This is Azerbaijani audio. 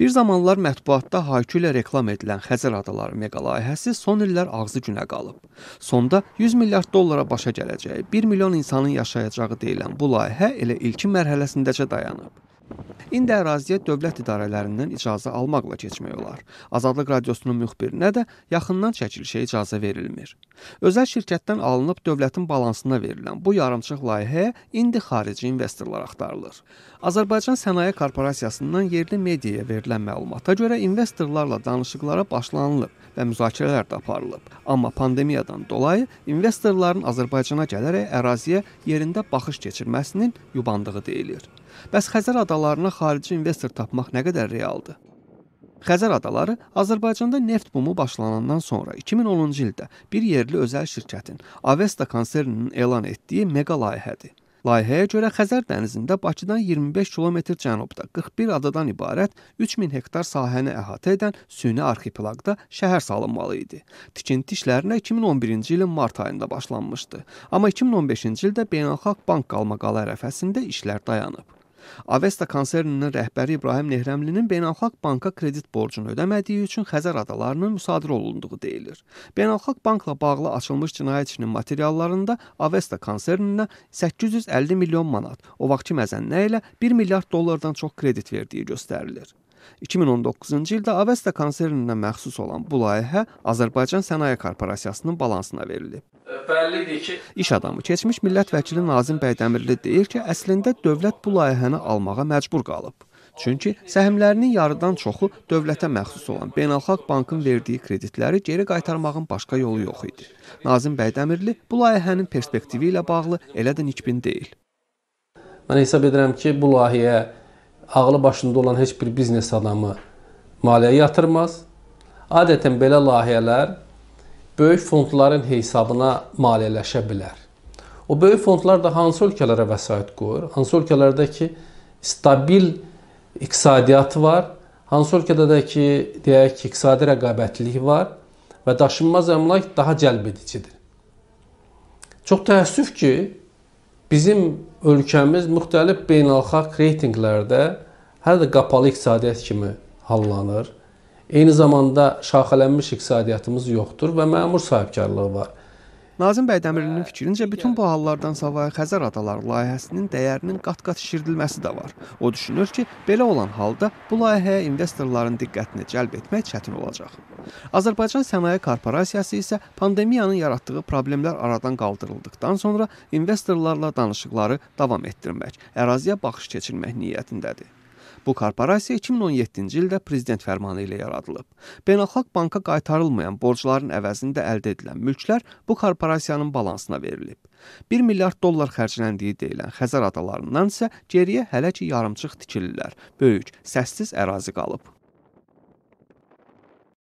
Bir zamanlar mətbuatda Hayku ilə reklam edilən Xəzər adaları meqa layihəsi son illər ağzı günə qalıb. Sonda 100 milyard dollara başa gələcəyi, 1 milyon insanın yaşayacağı deyilən bu layihə elə ilkin mərhələsindəcə dayanıb. İndi əraziyə dövlət idarələrindən icazə almaqla keçmək olar. Azadlıq radiosunun müxbirinə də yaxından çəkilişə icazə verilmir. Özəl şirkətdən alınıb dövlətin balansına verilən bu yarımçıq layihəyə indi xarici investorlar axtarılır. Azərbaycan Sənaye Korporasiyasından yerli mediaya verilən məlumata görə investorlarla danışıqlara başlanılıb və müzakirələr də aparılıb. Amma pandemiyadan dolayı investorların Azərbaycana gələrək əraziyə yerində baxış keçirməsinin yubandığı deyilir. Bəs Xəzər adalarına xarici investor tapmaq nə qədər realdır? Xəzər adaları Azərbaycanda neft bumu başlanandan sonra 2010-cu ildə bir yerli özəl şirkətin Avesta konserninin elan etdiyi meqa layihədir. Layihəyə görə Xəzər dənizində Bakıdan 25 kilometr cənubda 41 adadan ibarət 3000 hektar sahəni əhatə edən süni arxipelaqda şəhər salınmalı idi. Tikinti işlərinə 2011-ci ilin mart ayında başlanmışdı, amma 2015-ci ildə Beynəlxalq Bank qalmaqalı ərəfəsində işlər dayanıb. Avesta konserninin rəhbəri İbrahim Nehrəmlinin Beynəlxalq Banka kredit borcunu ödəmədiyi üçün Xəzər adalarının müsadirə olunduğu deyilir. Beynəlxalq Bankla bağlı açılmış cinayət işinin materiallarında Avesta konserninə 850 milyon manat, o vaxtki məzənnə ilə 1 milyard dollardan çox kredit verdiyi göstərilir. 2019-cu ildə Avesta konserninə məxsus olan bu layihə Azərbaycan Sənaye Korporasiyasının balansına verilib. Bəllidir ki, iş adamı keçmiş millət vəkili Nazim bəy Dəmirli deyir ki, əslində dövlət bu layihəni almağa məcbur qalıb. Çünki səhmlərinin yarıdan çoxu dövlətə məxsus olan Beynəlxalq Bankın verdiyi kreditləri geri qaytarmağın başqa yolu yox idi. Nazim bəy Dəmirli bu layihənin perspektivi ilə bağlı elə də nikbin deyil. Mən hesab edirəm ki, bu layihə ağlı başında olan heç bir biznes adamı maliyyə yatırmaz. Adətən belə layihələr böyük fondların hesabına maliyyələşə bilər. O böyük fondlar da hansı ölkələrə vəsait qoyur? Hansı ölkələrdə ki, stabil iqtisadiyyat var, hansı ölkədə də ki, deyək ki, iqtisadi rəqabətlilik var və daşınmaz əmlak daha cəlbedicidir. Çox təəssüf ki, Bizim ölkəmiz müxtəlif beynəlxalq reytinqlərdə hələ də qapalı iqtisadiyyat kimi hallanır. Eyni zamanda şaxələnmiş iqtisadiyyatımız yoxdur və məmur sahibkarlığı var. Nazim bəy Dəmirlinin fikrincə bütün bu hallardan savayı Xəzər adaları layihəsinin dəyərinin qat-qat şişirdilməsi də var. O düşünür ki, belə olan halda bu layihəyə investorların diqqətini cəlb etmək çətin olacaq. Azərbaycan Sənaye Korporasiyası isə pandemiyanın yaratdığı problemlər aradan qaldırıldıqdan sonra investorlarla danışıqları davam etdirmək, əraziyə baxış keçirmək niyyətindədir. Bu korporasiya 2017-ci ildə prezident fərmanı ilə yaradılıb. Beynəlxalq banka qaytarılmayan borcların əvəzində əldə edilən mülklər bu korporasiyanın balansına verilib. 1 milyard dollar xərcləndiyi deyilən Xəzər adalarından isə geriyə hələ ki yarımçıq tikililər, böyük, səssiz ərazi qalıb.